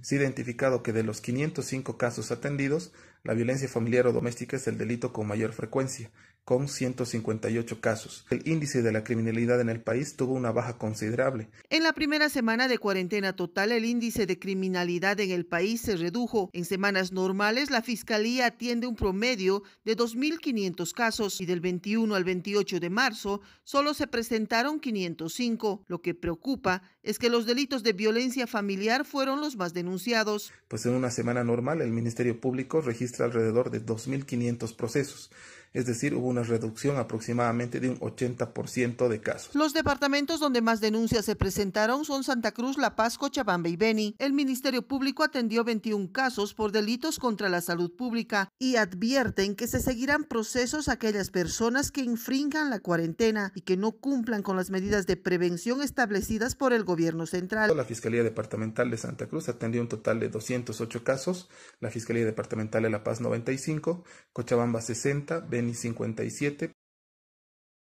Se ha identificado que de los 505 casos atendidos, la violencia familiar o doméstica es el delito con mayor frecuencia, con 158 casos. El índice de la criminalidad en el país tuvo una baja considerable. En la primera semana de cuarentena total, el índice de criminalidad en el país se redujo. En semanas normales, la Fiscalía atiende un promedio de 2.500 casos y del 21 al 28 de marzo solo se presentaron 505. Lo que preocupa es que los delitos de violencia familiar fueron los más denunciados. Pues en una semana normal, el Ministerio Público registra alrededor de 2.500 procesos es decir, hubo una reducción aproximadamente de un 80% de casos. Los departamentos donde más denuncias se presentaron son Santa Cruz, La Paz, Cochabamba y Beni. El Ministerio Público atendió 21 casos por delitos contra la salud pública y advierten que se seguirán procesos a aquellas personas que infringan la cuarentena y que no cumplan con las medidas de prevención establecidas por el gobierno central. La Fiscalía Departamental de Santa Cruz atendió un total de 208 casos, la Fiscalía Departamental de La Paz 95, Cochabamba 60, Beni ni 57